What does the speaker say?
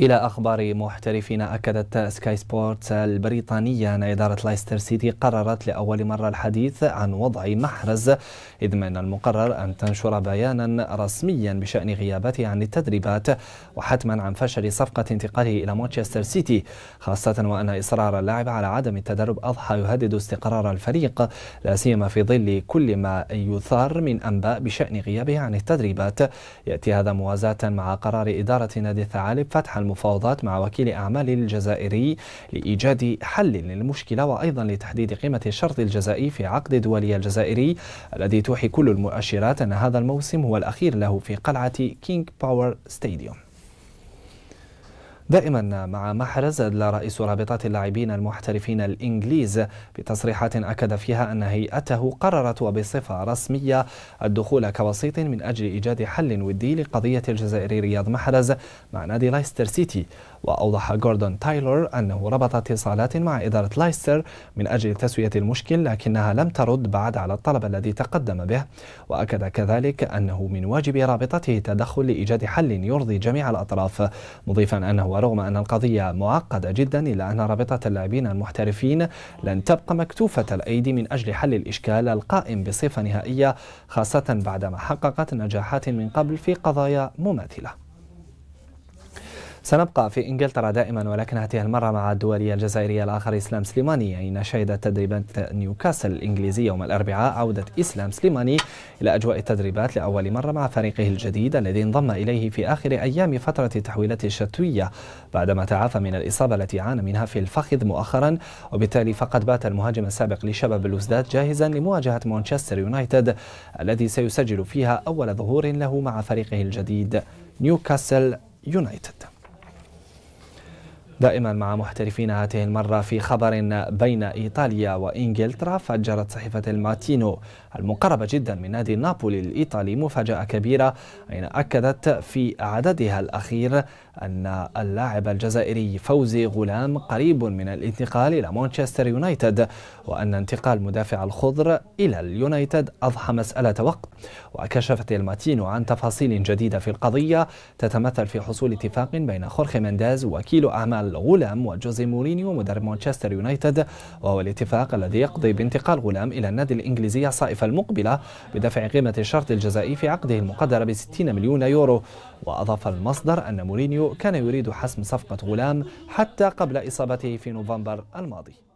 إلى أخبار محترفين أكدت سكاي سبورت البريطانية أن إدارة لايستر سيتي قررت لأول مرة الحديث عن وضع محرز إذ من المقرر أن تنشر بيانا رسميا بشأن غيابته عن التدريبات وحتما عن فشل صفقة انتقاله إلى مانشستر سيتي خاصة وأن إصرار اللاعب على عدم التدرب أضحى يهدد استقرار الفريق لا سيما في ظل كل ما يثار من أنباء بشأن غيابه عن التدريبات يأتي هذا موازاة مع قرار إدارة نادي الثعالب فتح المفاوضات مع وكيل أعمال الجزائري لإيجاد حل للمشكلة وأيضا لتحديد قيمة الشرط الجزائي في عقد دولي الجزائري الذي توحي كل المؤشرات أن هذا الموسم هو الأخير له في قلعة كينغ باور ستاديوم دائما مع محرز أدلى رئيس رابطة اللاعبين المحترفين الإنجليز بتصريحات أكد فيها أن هيئته قررت وبصفة رسمية الدخول كوسيط من أجل إيجاد حل ودي لقضية الجزائري رياض محرز مع نادي لايستر سيتي وأوضح جوردون تايلور أنه ربط اتصالات مع إدارة لايستر من أجل تسوية المشكل لكنها لم ترد بعد على الطلب الذي تقدم به وأكد كذلك أنه من واجب رابطته تدخل لإيجاد حل يرضي جميع الأطراف مضيفا أنه ورغم أن القضية معقدة جدا إلا أن رابطة اللاعبين المحترفين لن تبقى مكتوفة الأيدي من أجل حل الإشكال القائم بصفة نهائية خاصة بعدما حققت نجاحات من قبل في قضايا مماثلة سنبقى في إنجلترا دائما ولكن هذه المرة مع الدولي الجزائري الآخر إسلام سليماني أين شهدت تدريبات نيوكاسل الانجليزيه يوم الأربعاء عودة إسلام سليماني إلى أجواء التدريبات لأول مرة مع فريقه الجديد الذي انضم إليه في آخر أيام فترة التحويلات الشتوية بعدما تعافى من الإصابة التي عانى منها في الفخذ مؤخرا وبالتالي فقد بات المهاجم السابق لشباب الوزداد جاهزا لمواجهة مانشستر يونايتد الذي سيسجل فيها أول ظهور له مع فريقه الجديد نيوكاسل يونايتد دائما مع محترفين هذه المرة في خبر بين إيطاليا وإنجلترا فجرت صحيفة الماتينو المقربة جدا من نادي نابولي الإيطالي مفاجأة كبيرة حين أكدت في عددها الأخير أن اللاعب الجزائري فوزي غلام قريب من الانتقال إلى مانشستر يونايتد وأن انتقال مدافع الخضر إلى اليونايتد أضحى مسألة وقت وكشفت الماتينو عن تفاصيل جديدة في القضية تتمثل في حصول اتفاق بين خورخي منداز وكيل أعمال غلام وجوزي مورينيو مدرب مانشستر يونايتد وهو الاتفاق الذي يقضي بانتقال غلام إلى النادي الإنجليزي الصائف المقبلة بدفع قيمة الشرط الجزائي في عقده المقدرة ب 60 مليون يورو وأضاف المصدر أن مورينيو كان يريد حسم صفقة غلام حتى قبل إصابته في نوفمبر الماضي